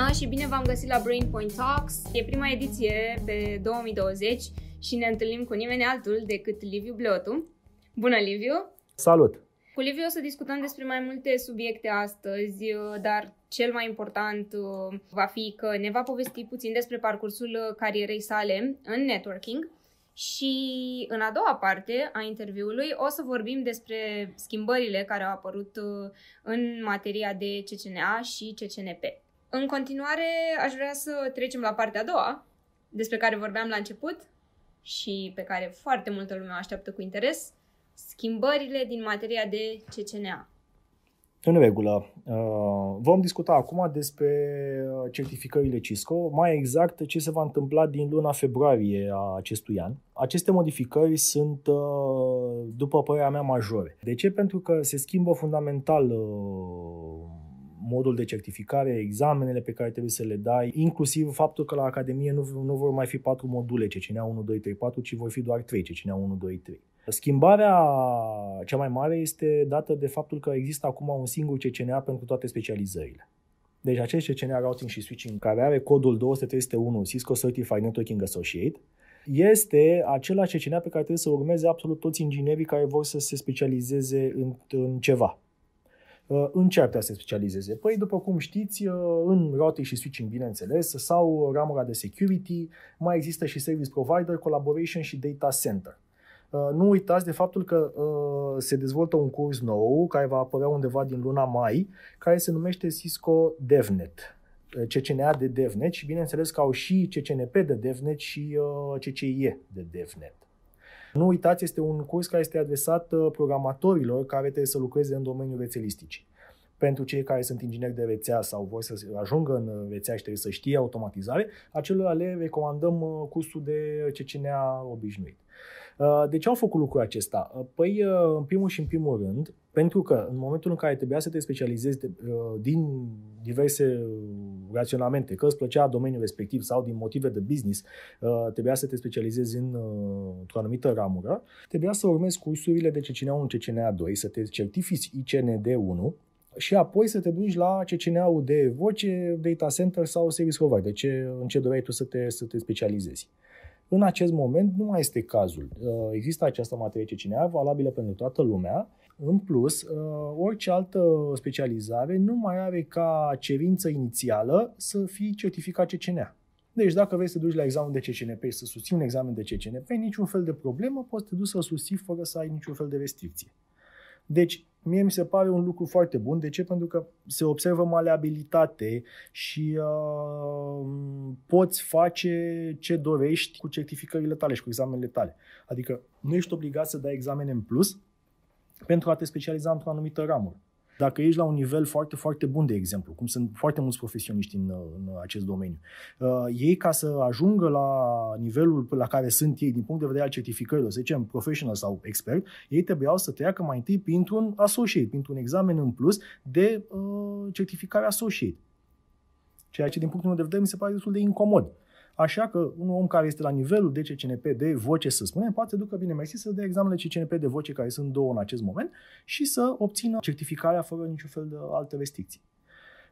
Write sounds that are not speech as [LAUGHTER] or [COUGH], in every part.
Bună și bine v-am găsit la Brain Point Talks. E prima ediție pe 2020 și ne întâlnim cu nimeni altul decât Liviu Bleotu. Bună, Liviu! Salut! Cu Liviu o să discutăm despre mai multe subiecte astăzi, dar cel mai important uh, va fi că ne va povesti puțin despre parcursul uh, carierei sale în networking și în a doua parte a interviului o să vorbim despre schimbările care au apărut uh, în materia de CCNA și CCNP. În continuare, aș vrea să trecem la partea a doua, despre care vorbeam la început și pe care foarte multă lume o așteaptă cu interes, schimbările din materia de CCNA. În regulă. Uh, vom discuta acum despre uh, certificările CISCO, mai exact ce se va întâmpla din luna februarie a acestui an. Aceste modificări sunt, uh, după părerea mea, majore. De ce? Pentru că se schimbă fundamental modul de certificare, examenele pe care trebuie să le dai, inclusiv faptul că la Academie nu, nu vor mai fi patru module ce cinea 1, 2, 3, 4, ci vor fi doar 3 cinea 1, 2, 3. Schimbarea cea mai mare este dată de faptul că există acum un singur CCNA pentru toate specializările. Deci acest CCNA Routing și Switching, care are codul 2301 Cisco Certified Networking Associate, este același CCNA pe care trebuie să urmeze absolut toți inginerii care vor să se specializeze în, în ceva. Uh, în ce ar să se specializeze? Păi, după cum știți, uh, în routing și switching, bineînțeles, sau ramura de security, mai există și service provider, collaboration și data center. Uh, nu uitați de faptul că se dezvoltă un curs nou care va apărea undeva din luna mai, care se numește Cisco DevNet. CCNA de DevNet și bineînțeles că au și CCNP de DevNet și CCIE de DevNet. Nu uitați, este un curs care este adresat uh, programatorilor care trebuie să lucreze în domeniul rețelisticii pentru cei care sunt ingineri de rețea sau vor să ajungă în uh, rețea și trebuie să știe automatizare, acelora le recomandăm uh, cursul de CCNA obișnuit. Uh, de ce au făcut lucrul acesta? Uh, păi, uh, în primul și în primul rând, pentru că în momentul în care trebuia să te specializezi de, din diverse raționamente, că îți plăcea domeniul respectiv sau din motive de business, trebuia să te specializezi în, într-o anumită ramură, trebuia să urmezi cursurile de CCNA1, CCNA2, să te certifici ICND1, și apoi să te duci la CCNA-ul de voce, data center sau service provider, ce, în ce doreai tu să te, să te specializezi. În acest moment nu mai este cazul. Uh, există această materie CCNA valabilă pentru toată lumea. În plus, uh, orice altă specializare nu mai are ca cerință inițială să fii certificat CCNA. Deci dacă vrei să duci la examen de CCNP și să susții un examen de CCNP, niciun fel de problemă, poți să te duci să susții fără să ai niciun fel de restricție. Deci, mie mi se pare un lucru foarte bun. De ce? Pentru că se observă maleabilitate și uh, poți face ce dorești cu certificările tale și cu examenele tale. Adică nu ești obligat să dai examene în plus pentru a te specializa într-o anumită ramură. Dacă ești la un nivel foarte, foarte bun, de exemplu, cum sunt foarte mulți profesioniști în, în acest domeniu, uh, ei ca să ajungă la nivelul la care sunt ei din punct de vedere al certificărilor, să zicem professional sau expert, ei trebuiau să treacă mai întâi printr-un associate, printr-un examen în plus de uh, certificare associate. Ceea ce, din punctul meu de vedere, mi se pare destul de incomod. Uh, Așa că un om care este la nivelul de CCNP de voce, să spunem, poate să ducă bine mai să dea examenele CCNP de voce, care sunt două în acest moment, și să obțină certificarea fără niciun fel de alte restricții.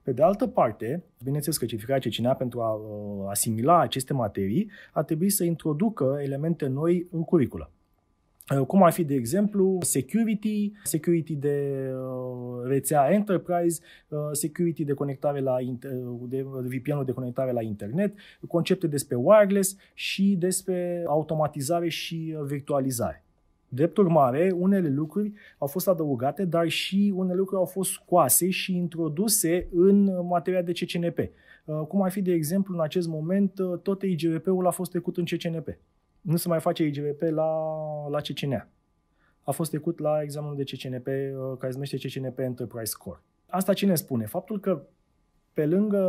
Pe de altă parte, bineînțeles că certificarea CCNA pentru a ă, asimila aceste materii ar trebui să introducă elemente noi în curiculă. Uh, cum ar fi, de exemplu, security, security de uh, rețea enterprise, uh, security de conectare la de VPN-ul de conectare la internet, concepte despre wireless și despre automatizare și virtualizare. Drept urmare, unele lucruri au fost adăugate, dar și unele lucruri au fost scoase și introduse în materia de CCNP. Cum ar fi, de exemplu, în acest moment, tot IGVP-ul a fost trecut în CCNP nu se mai face IGVP la, la CCNA. A fost trecut la examenul de CCNP, uh, care se numește CCNP Enterprise Core. Asta cine spune? Faptul că pe lângă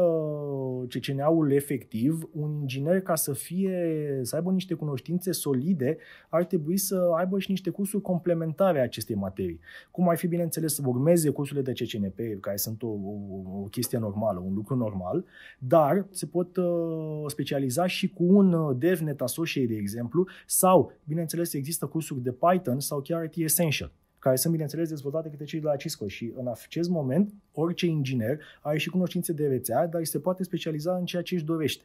CCNA-ul efectiv, un inginer ca să fie, să aibă niște cunoștințe solide, ar trebui să aibă și niște cursuri complementare a acestei materii. Cum ar fi, bineînțeles, să urmeze cursurile de CCNP, care sunt o, o, o chestie normală, un lucru normal, dar se pot uh, specializa și cu un DevNet Associate, de exemplu, sau, bineînțeles, există cursuri de Python sau chiar IT Essential care sunt, bineînțeles, dezvoltate către cei de la Cisco și în acest moment orice inginer are și cunoștințe de rețea, dar se poate specializa în ceea ce își dorește.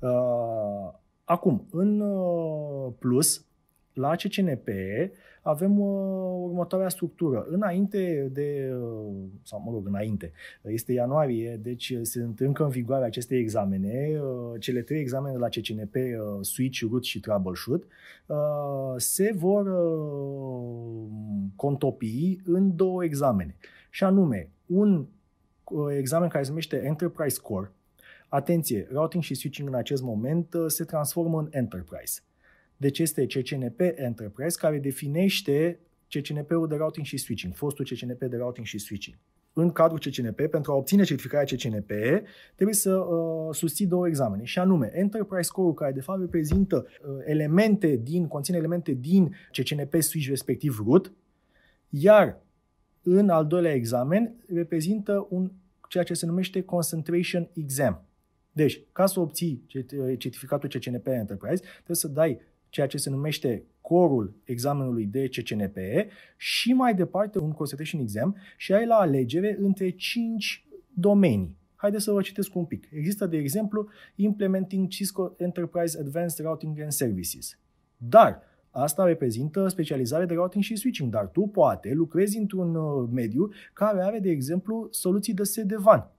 Uh, acum, în uh, plus, la CCNP avem uh, următoarea structură. Înainte de, uh, sau mă rog, înainte, uh, este ianuarie, deci uh, se întâmplă în vigoare aceste examene. Uh, cele trei examene la CCNP, uh, Switch, Root și Troubleshoot, uh, se vor uh, contopi în două examene. Și anume, un uh, examen care se numește Enterprise Core. Atenție, routing și switching în acest moment se transformă în Enterprise. Deci este CCNP Enterprise care definește CCNP-ul de routing și switching, fostul CCNP de routing și switching. În cadrul CCNP, pentru a obține certificarea CCNP, trebuie să uh, susții două examene, și anume Enterprise Core-ul, care de fapt reprezintă uh, elemente din, conține elemente din CCNP switch respectiv root, iar în al doilea examen reprezintă un, ceea ce se numește Concentration Exam. Deci, ca să obții uh, certificatul CCNP Enterprise, trebuie să dai ceea ce se numește corul examenului de CCNPE și mai departe un concentration exam și ai la alegere între 5 domenii. Haideți să vă citesc un pic. Există, de exemplu, Implementing Cisco Enterprise Advanced Routing and Services. Dar asta reprezintă specializare de routing și switching, dar tu poate lucrezi într-un uh, mediu care are, de exemplu, soluții de SD-WAN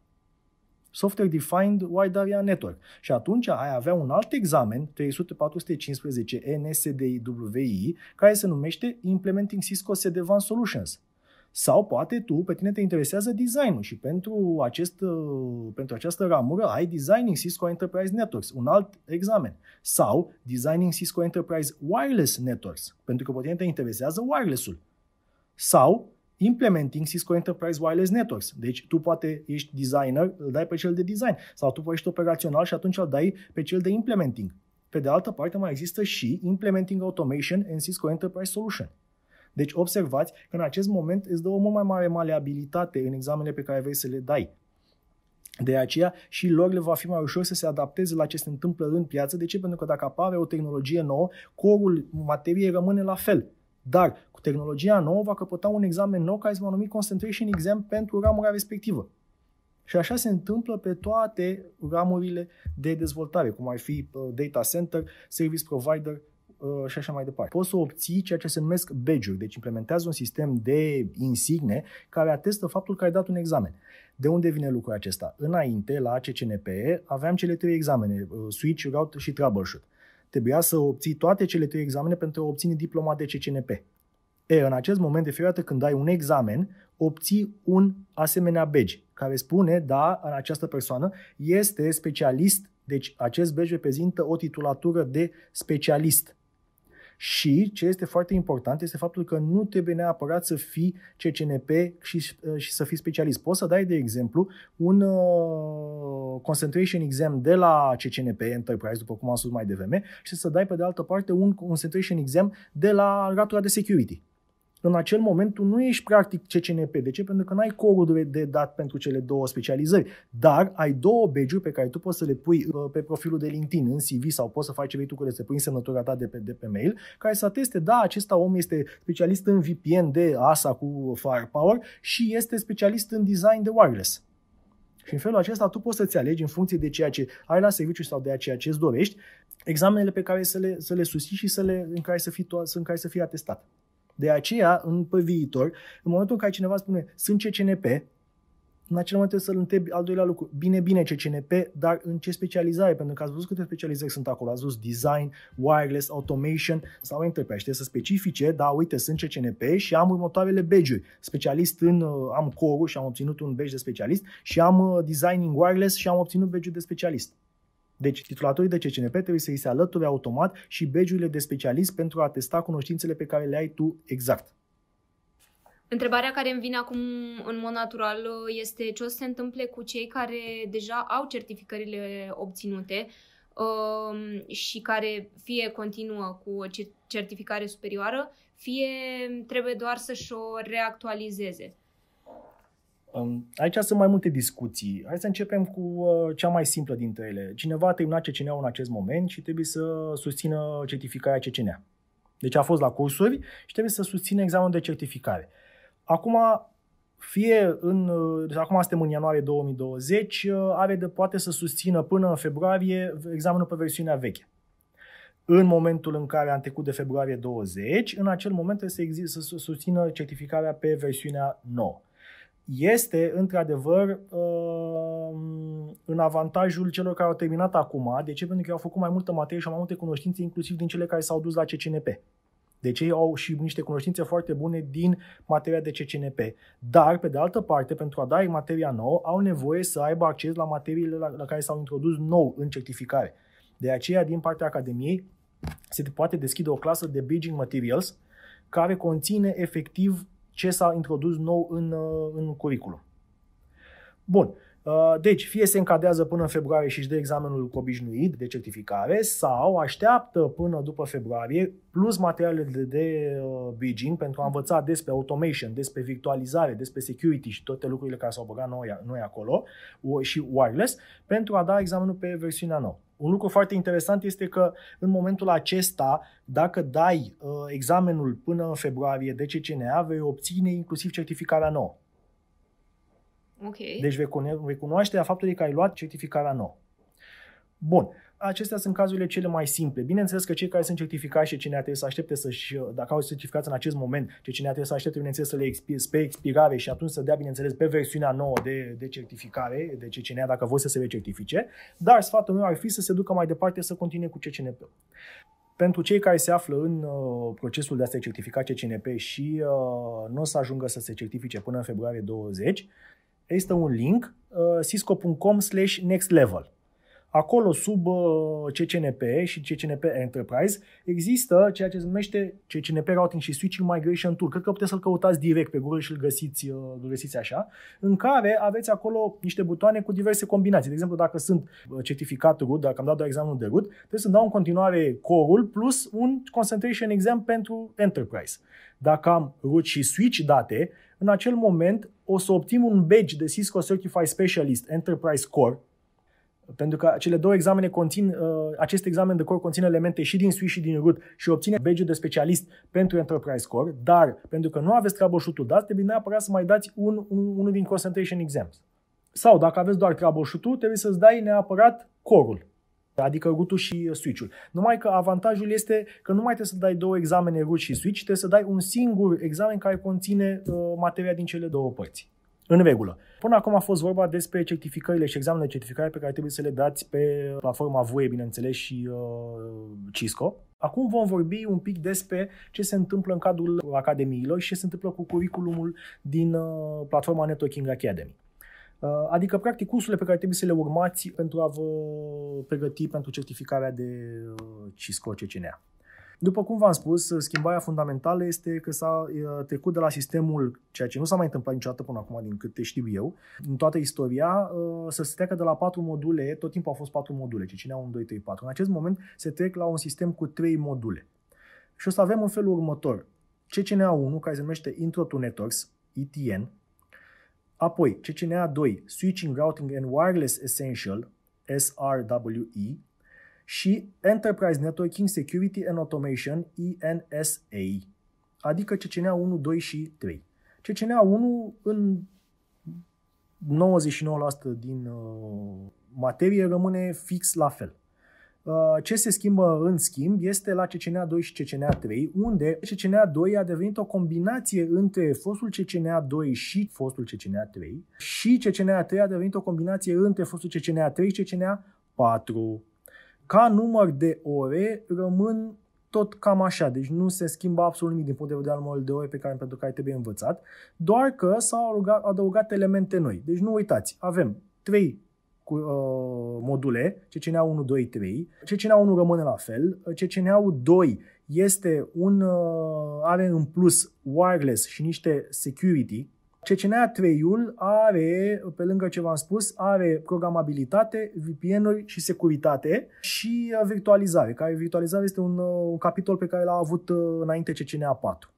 Software Defined Wide Area Network. Și atunci ai avea un alt examen, 300415 415 NSDWI, care se numește Implementing Cisco Sedevan Solutions. Sau poate tu, pe tine te interesează designul și pentru, acest, uh, pentru această ramură ai Designing Cisco Enterprise Networks, un alt examen. Sau Designing Cisco Enterprise Wireless Networks, pentru că pe tine te interesează wireless-ul. Sau implementing Cisco Enterprise Wireless Networks. Deci tu poate ești designer, îl dai pe cel de design sau tu poate ești operațional și atunci îl dai pe cel de implementing. Pe de altă parte mai există și Implementing Automation în Cisco Enterprise Solution. Deci observați că în acest moment îți dă o mult mai mare maleabilitate în examenele pe care vrei să le dai. De aceea și lor le va fi mai ușor să se adapteze la ce se întâmplă în piață. De ce? Pentru că dacă apare o tehnologie nouă, corul materiei rămâne la fel. Dar cu tehnologia nouă va căpăta un examen nou care se va numi Concentration Exam pentru ramura respectivă. Și așa se întâmplă pe toate ramurile de dezvoltare, cum ar fi uh, data center, service provider uh, și așa mai departe. Poți să obții ceea ce se numesc badge deci implementează un sistem de insigne care atestă faptul că ai dat un examen. De unde vine lucrul acesta? Înainte, la CCNP, aveam cele trei examene, uh, switch, route și troubleshoot. Trebuia să obții toate cele trei examene pentru a obține diploma de CCNP. E, în acest moment, de fiecare dată când ai un examen, obții un asemenea badge care spune, da, în această persoană este specialist, deci acest badge reprezintă o titulatură de specialist. Și ce este foarte important este faptul că nu trebuie neapărat să fii CCNP și, uh, și să fii specialist. Poți să dai, de exemplu, un uh, concentration exam de la CCNP Enterprise, după cum am spus mai devreme, și să dai, pe de altă parte, un concentration exam de la ratura de security în acel moment tu nu ești practic CCNP. De ce? Pentru că n-ai corul de dat pentru cele două specializări, dar ai două badge pe care tu poți să le pui uh, pe profilul de LinkedIn, în CV sau poți să faci ce vei tu cu ele, să pui în semnătura ta de pe, de pe mail, care să ateste, da, acesta om este specialist în VPN de ASA cu Firepower și este specialist în design de wireless. Și în felul acesta tu poți să-ți alegi în funcție de ceea ce ai la serviciu sau de ceea ce îți dorești, examenele pe care să le, să le susții și să le, în, care să fii, în care să fii atestat. De aceea, în, pe viitor, în momentul în care cineva spune sunt CCNP, în acel moment trebuie să-l întrebi al doilea lucru. Bine, bine, CCNP, dar în ce specializare? Pentru că ați văzut câte specializări sunt acolo. Ați văzut design, wireless, automation sau enterprise. să specifice, da, uite, sunt CCNP și am următoarele badge Specialist în, uh, am core și am obținut un badge de specialist și am uh, designing wireless și am obținut badge de specialist. Deci titulatorii de CCNP trebuie să i se alăture automat și bejurile de specialist pentru a testa cunoștințele pe care le ai tu exact. Întrebarea care îmi vine acum în mod natural este ce o să se întâmple cu cei care deja au certificările obținute um, și care fie continuă cu certificare superioară, fie trebuie doar să-și o reactualizeze. Um, aici sunt mai multe discuții. Hai să începem cu uh, cea mai simplă dintre ele. Cineva a terminat CCNA în acest moment și trebuie să susțină certificarea CCNA. Deci a fost la cursuri și trebuie să susțină examenul de certificare. Acum, fie în, deci acum suntem în ianuarie 2020, uh, are de poate să susțină până în februarie examenul pe versiunea veche. În momentul în care am trecut de februarie 20, în acel moment trebuie să, exist, să susțină certificarea pe versiunea nouă este într-adevăr uh, în avantajul celor care au terminat acum. De ce? Pentru că au făcut mai multă materie și au mai multe cunoștințe, inclusiv din cele care s-au dus la CCNP. Deci ei au și niște cunoștințe foarte bune din materia de CCNP. Dar, pe de altă parte, pentru a da materia nouă, au nevoie să aibă acces la materiile la, la care s-au introdus nou în certificare. De aceea, din partea Academiei, se poate deschide o clasă de Bridging Materials, care conține efectiv ce s-a introdus nou în, uh, în curriculum. Bun. Uh, deci, fie se încadrează până în februarie și își dă examenul obișnuit de certificare sau așteaptă până după februarie plus materialele de, de uh, bridging pentru a învăța despre automation, despre virtualizare, despre security și toate lucrurile care s-au băgat noi, noi acolo și wireless pentru a da examenul pe versiunea nouă. Un lucru foarte interesant este că în momentul acesta, dacă dai uh, examenul până în februarie de CCNA, vei obține inclusiv certificarea nouă. Okay. Deci vei, cunoaște a faptului că ai luat certificarea nouă. Bun. Acestea sunt cazurile cele mai simple. Bineînțeles că cei care sunt certificați și cine trebuie să aștepte să-și, dacă au certificați în acest moment, ce cine trebuie să aștepte, bineînțeles, să le expire, pe expirare și atunci să dea, bineînțeles, pe versiunea nouă de, de certificare, de cine dacă vor să se recertifice, dar sfatul meu ar fi să se ducă mai departe să continue cu CCNP. Pentru cei care se află în uh, procesul de a se certifica CCNP și uh, nu o să ajungă să se certifice până în februarie 20, Există un link, uh, cisco.com slash next level. Acolo, sub uh, CCNP și CCNP Enterprise, există ceea ce se numește CCNP Routing și Switching Migration Tool. Cred că puteți să-l căutați direct pe Google și îl găsiți, uh, îl găsiți așa, în care aveți acolo niște butoane cu diverse combinații. De exemplu, dacă sunt uh, certificat RUD, dacă am dat doar examenul de RUD, trebuie să dau în continuare core plus un concentration exam pentru Enterprise. Dacă am root și switch date, în acel moment o să obțin un badge de Cisco Certified Specialist Enterprise Core, pentru că cele două examene conțin, uh, acest examen de core conține elemente și din SUI și din RUT și obține badge de specialist pentru Enterprise Core, dar pentru că nu aveți troubleshoot-ul dat, trebuie neapărat să mai dați un, un, unul din concentration exams. Sau dacă aveți doar troubleshoot-ul, trebuie să-ți dai neapărat core-ul, adică rut și switch-ul. Numai că avantajul este că nu mai trebuie să dai două examene RUT și switch, trebuie să dai un singur examen care conține uh, materia din cele două părți în regulă. Până acum a fost vorba despre certificările și examenele de certificare pe care trebuie să le dați pe platforma VUE, bineînțeles, și uh, Cisco. Acum vom vorbi un pic despre ce se întâmplă în cadrul academiilor și ce se întâmplă cu curriculumul din uh, platforma Networking Academy. Uh, adică, practic, cursurile pe care trebuie să le urmați pentru a vă pregăti pentru certificarea de uh, Cisco CCNA. După cum v-am spus, schimbarea fundamentală este că s-a trecut de la sistemul, ceea ce nu s-a mai întâmplat niciodată până acum, din câte știu eu, în toată istoria, să se treacă de la patru module, tot timpul au fost patru module, ce cine au un 2, 3, 4. În acest moment se trec la un sistem cu trei module. Și o să avem în felul următor. CCNA 1, care se numește Intro to Networks, ETN, apoi CCNA 2, Switching, Routing and Wireless Essential, SRWE, și Enterprise Networking Security and Automation, ENSA, adică CCNA 1, 2 și 3. CCNA 1 în 99% din uh, materie rămâne fix la fel. Uh, ce se schimbă în schimb este la CCNA 2 și CCNA 3, unde CCNA 2 a devenit o combinație între fostul CCNA 2 și fostul CCNA 3 și CCNA 3 a devenit o combinație între fostul CCNA 3 și CCNA 4. Ca număr de ore rămân tot cam așa, deci nu se schimbă absolut nimic din punct de vedere al numărului de ore pe care, pentru care trebuie învățat, doar că s-au adăugat adăugat elemente noi. Deci nu uitați, avem 3 cu, uh, module, CCNA 1, 2, 3, CCNA 1 rămâne la fel, CCNA 2 este un, uh, are în plus wireless și niște security, CCNA 3-ul are, pe lângă ce v-am spus, are programabilitate, VPN-uri și securitate și uh, virtualizare, care virtualizare este un, uh, un capitol pe care l-a avut uh, înainte CCNA 4.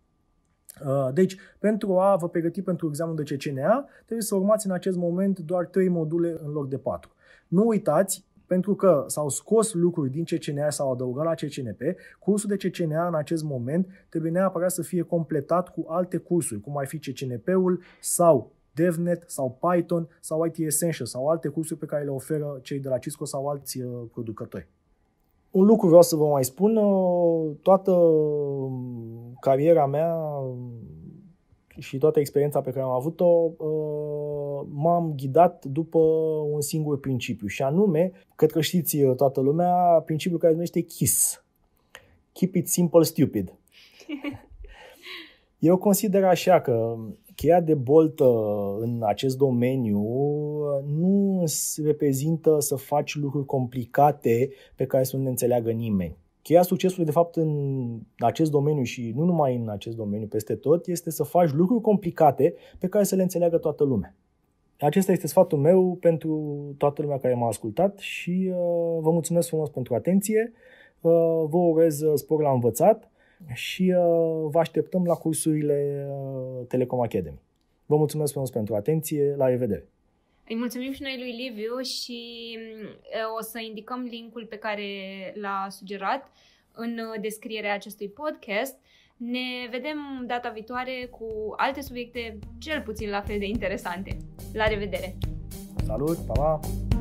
Deci, pentru a vă pregăti pentru examenul de CCNA, trebuie să urmați în acest moment doar 3 module în loc de 4. Nu uitați pentru că s-au scos lucruri din CCNA, s-au adăugat la CCNP. Cursul de CCNA în acest moment trebuie neapărat să fie completat cu alte cursuri, cum ar fi CCNP-ul sau DevNet sau Python sau IT Essentials sau alte cursuri pe care le oferă cei de la Cisco sau alți uh, producători. Un lucru vreau să vă mai spun, uh, toată mm, cariera mea mm, și toată experiența pe care am avut-o, uh, m-am ghidat după un singur principiu și anume, cred că știți uh, toată lumea, principiul care se numește KISS. Keep it simple, stupid. [LAUGHS] Eu consider așa că cheia de boltă în acest domeniu uh, nu reprezintă să faci lucruri complicate pe care să nu le înțeleagă nimeni Cheia succesului, de fapt, în acest domeniu și nu numai în acest domeniu, peste tot, este să faci lucruri complicate pe care să le înțeleagă toată lumea. Acesta este sfatul meu pentru toată lumea care m-a ascultat și uh, vă mulțumesc frumos pentru atenție. Uh, vă urez uh, spor la învățat și uh, vă așteptăm la cursurile uh, Telecom Academy. Vă mulțumesc frumos pentru atenție. La revedere! Îi mulțumim și noi lui Liviu și mm, o să indicăm linkul pe care l-a sugerat în uh, descrierea acestui podcast. Ne vedem data viitoare cu alte subiecte cel puțin la fel de interesante. La revedere! Salut, pa, pa!